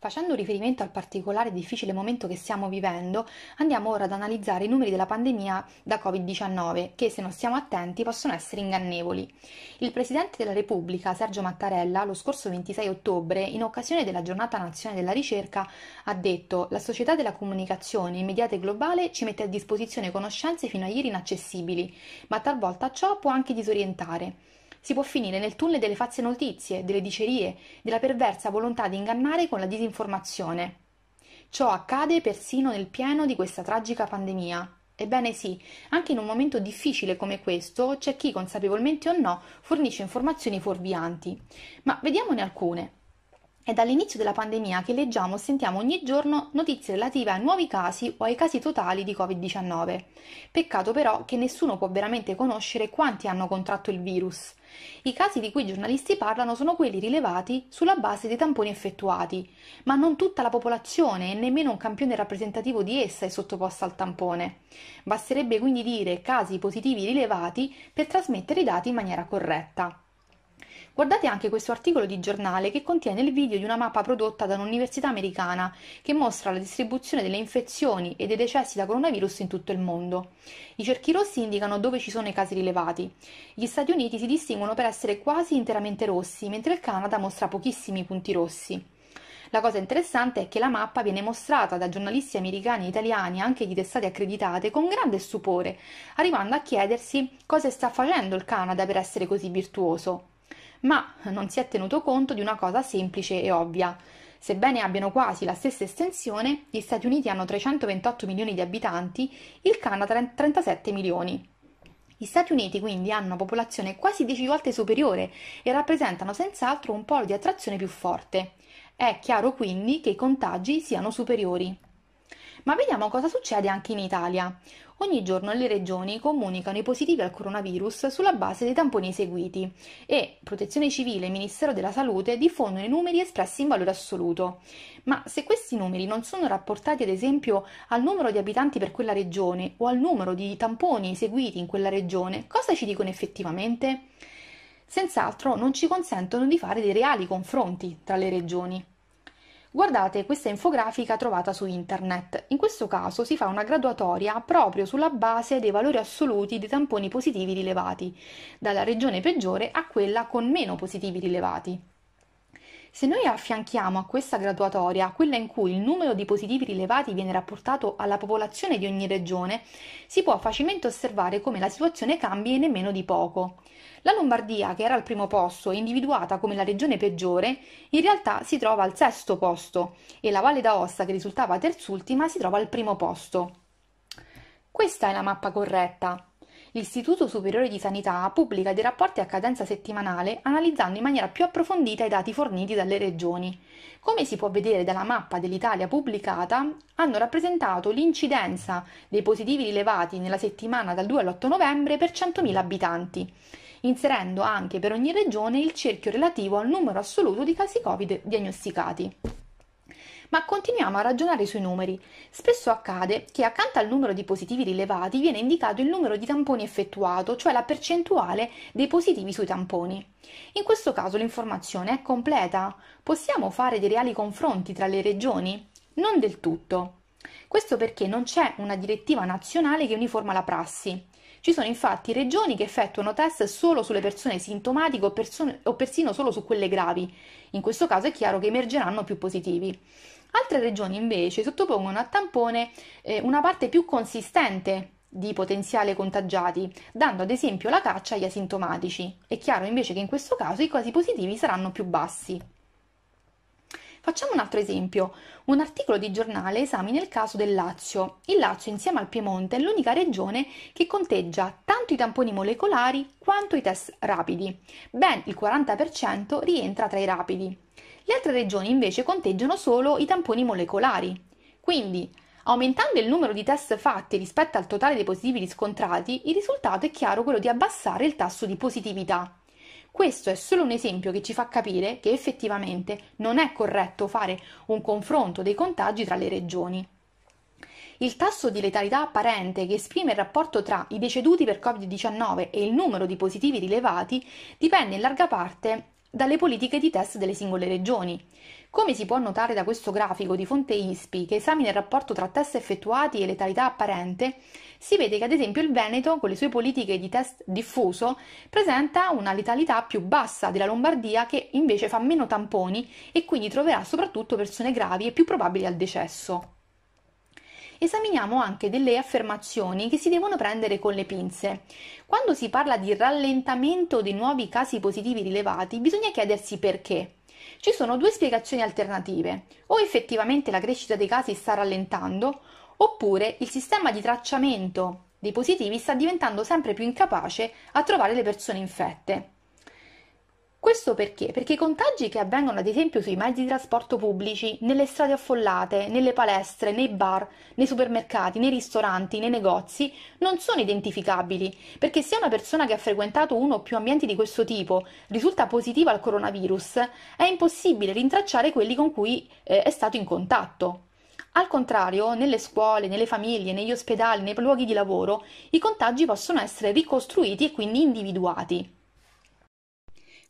Facendo riferimento al particolare e difficile momento che stiamo vivendo, andiamo ora ad analizzare i numeri della pandemia da Covid-19, che se non stiamo attenti possono essere ingannevoli. Il Presidente della Repubblica, Sergio Mattarella, lo scorso 26 ottobre, in occasione della Giornata Nazionale della Ricerca, ha detto «La società della comunicazione immediata e globale ci mette a disposizione conoscenze fino a ieri inaccessibili, ma talvolta ciò può anche disorientare» si può finire nel tunnel delle false notizie, delle dicerie, della perversa volontà di ingannare con la disinformazione. Ciò accade persino nel pieno di questa tragica pandemia. Ebbene sì, anche in un momento difficile come questo c'è chi, consapevolmente o no, fornisce informazioni fuorvianti. Ma vediamone alcune. È dall'inizio della pandemia che leggiamo e sentiamo ogni giorno notizie relative a nuovi casi o ai casi totali di Covid-19. Peccato però che nessuno può veramente conoscere quanti hanno contratto il virus. I casi di cui i giornalisti parlano sono quelli rilevati sulla base dei tamponi effettuati, ma non tutta la popolazione e nemmeno un campione rappresentativo di essa è sottoposta al tampone. Basterebbe quindi dire casi positivi rilevati per trasmettere i dati in maniera corretta. Guardate anche questo articolo di giornale che contiene il video di una mappa prodotta da un'università americana che mostra la distribuzione delle infezioni e dei decessi da coronavirus in tutto il mondo. I cerchi rossi indicano dove ci sono i casi rilevati. Gli Stati Uniti si distinguono per essere quasi interamente rossi, mentre il Canada mostra pochissimi punti rossi. La cosa interessante è che la mappa viene mostrata da giornalisti americani e italiani, anche di testate accreditate, con grande stupore, arrivando a chiedersi cosa sta facendo il Canada per essere così virtuoso ma non si è tenuto conto di una cosa semplice e ovvia. Sebbene abbiano quasi la stessa estensione, gli Stati Uniti hanno 328 milioni di abitanti, il Canada 37 milioni. Gli Stati Uniti quindi hanno una popolazione quasi 10 volte superiore e rappresentano senz'altro un polo di attrazione più forte. È chiaro quindi che i contagi siano superiori. Ma vediamo cosa succede anche in Italia. Ogni giorno le regioni comunicano i positivi al coronavirus sulla base dei tamponi eseguiti e Protezione Civile e Ministero della Salute diffondono i numeri espressi in valore assoluto. Ma se questi numeri non sono rapportati ad esempio al numero di abitanti per quella regione o al numero di tamponi eseguiti in quella regione, cosa ci dicono effettivamente? Senz'altro non ci consentono di fare dei reali confronti tra le regioni. Guardate questa infografica trovata su internet. In questo caso si fa una graduatoria proprio sulla base dei valori assoluti dei tamponi positivi rilevati, dalla regione peggiore a quella con meno positivi rilevati. Se noi affianchiamo a questa graduatoria quella in cui il numero di positivi rilevati viene rapportato alla popolazione di ogni regione, si può facilmente osservare come la situazione cambi nemmeno di poco. La Lombardia, che era al primo posto e individuata come la regione peggiore, in realtà si trova al sesto posto e la Valle d'Aosta, che risultava terzultima, si trova al primo posto. Questa è la mappa corretta. L'Istituto Superiore di Sanità pubblica dei rapporti a cadenza settimanale analizzando in maniera più approfondita i dati forniti dalle regioni. Come si può vedere dalla mappa dell'Italia pubblicata, hanno rappresentato l'incidenza dei positivi rilevati nella settimana dal 2 all'8 novembre per 100.000 abitanti, inserendo anche per ogni regione il cerchio relativo al numero assoluto di casi Covid diagnosticati. Ma continuiamo a ragionare sui numeri. Spesso accade che accanto al numero di positivi rilevati viene indicato il numero di tamponi effettuato, cioè la percentuale dei positivi sui tamponi. In questo caso l'informazione è completa. Possiamo fare dei reali confronti tra le regioni? Non del tutto. Questo perché non c'è una direttiva nazionale che uniforma la prassi. Ci sono infatti regioni che effettuano test solo sulle persone sintomatiche o, persone, o persino solo su quelle gravi. In questo caso è chiaro che emergeranno più positivi. Altre regioni invece sottopongono a tampone eh, una parte più consistente di potenziale contagiati, dando ad esempio la caccia agli asintomatici. È chiaro invece che in questo caso i casi positivi saranno più bassi. Facciamo un altro esempio. Un articolo di giornale esamina il caso del Lazio. Il Lazio, insieme al Piemonte, è l'unica regione che conteggia tanto i tamponi molecolari quanto i test rapidi. Ben il 40% rientra tra i rapidi. Le altre regioni invece conteggiano solo i tamponi molecolari. Quindi, aumentando il numero di test fatti rispetto al totale dei positivi riscontrati, il risultato è chiaro quello di abbassare il tasso di positività. Questo è solo un esempio che ci fa capire che effettivamente non è corretto fare un confronto dei contagi tra le regioni. Il tasso di letalità apparente che esprime il rapporto tra i deceduti per Covid-19 e il numero di positivi rilevati dipende in larga parte dalle politiche di test delle singole regioni. Come si può notare da questo grafico di fonte ISPI, che esamina il rapporto tra test effettuati e letalità apparente, si vede che ad esempio il Veneto, con le sue politiche di test diffuso, presenta una letalità più bassa della Lombardia che invece fa meno tamponi e quindi troverà soprattutto persone gravi e più probabili al decesso esaminiamo anche delle affermazioni che si devono prendere con le pinze. Quando si parla di rallentamento dei nuovi casi positivi rilevati, bisogna chiedersi perché. Ci sono due spiegazioni alternative. O effettivamente la crescita dei casi sta rallentando, oppure il sistema di tracciamento dei positivi sta diventando sempre più incapace a trovare le persone infette. Questo perché? Perché i contagi che avvengono ad esempio sui mezzi di trasporto pubblici, nelle strade affollate, nelle palestre, nei bar, nei supermercati, nei ristoranti, nei negozi, non sono identificabili, perché se una persona che ha frequentato uno o più ambienti di questo tipo risulta positiva al coronavirus, è impossibile rintracciare quelli con cui eh, è stato in contatto. Al contrario, nelle scuole, nelle famiglie, negli ospedali, nei luoghi di lavoro, i contagi possono essere ricostruiti e quindi individuati.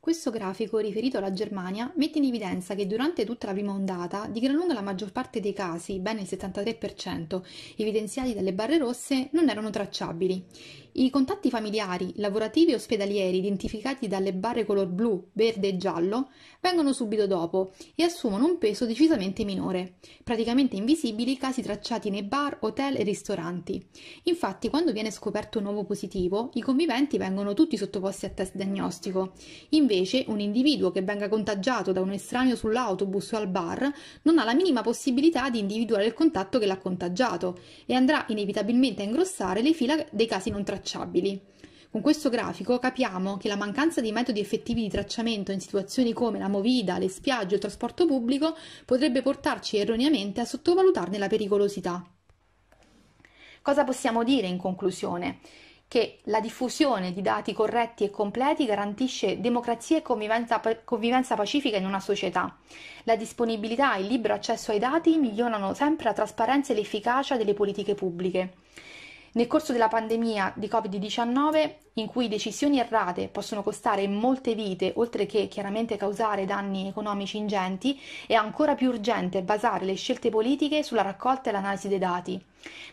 Questo grafico, riferito alla Germania, mette in evidenza che durante tutta la prima ondata, di gran lunga la maggior parte dei casi, ben il 73%, evidenziati dalle barre rosse, non erano tracciabili. I contatti familiari, lavorativi e ospedalieri identificati dalle barre color blu, verde e giallo vengono subito dopo e assumono un peso decisamente minore, praticamente invisibili i casi tracciati nei bar, hotel e ristoranti. Infatti, quando viene scoperto un nuovo positivo, i conviventi vengono tutti sottoposti a test diagnostico. In invece un individuo che venga contagiato da un estraneo sull'autobus o al bar non ha la minima possibilità di individuare il contatto che l'ha contagiato e andrà inevitabilmente a ingrossare le fila dei casi non tracciabili. Con questo grafico capiamo che la mancanza di metodi effettivi di tracciamento in situazioni come la movida, le spiagge o il trasporto pubblico potrebbe portarci erroneamente a sottovalutarne la pericolosità. Cosa possiamo dire in conclusione? che la diffusione di dati corretti e completi garantisce democrazia e convivenza, convivenza, pacifica in una società. La disponibilità e il libero accesso ai dati migliorano sempre la trasparenza e l'efficacia delle politiche pubbliche. Nel corso della pandemia di Covid-19, in cui decisioni errate possono costare molte vite, oltre che chiaramente causare danni economici ingenti, è ancora più urgente basare le scelte politiche sulla raccolta e l'analisi dei dati.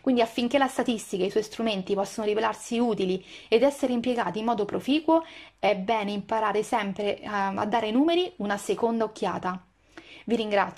Quindi affinché la statistica e i suoi strumenti possano rivelarsi utili ed essere impiegati in modo proficuo, è bene imparare sempre eh, a dare ai numeri una seconda occhiata. Vi ringrazio.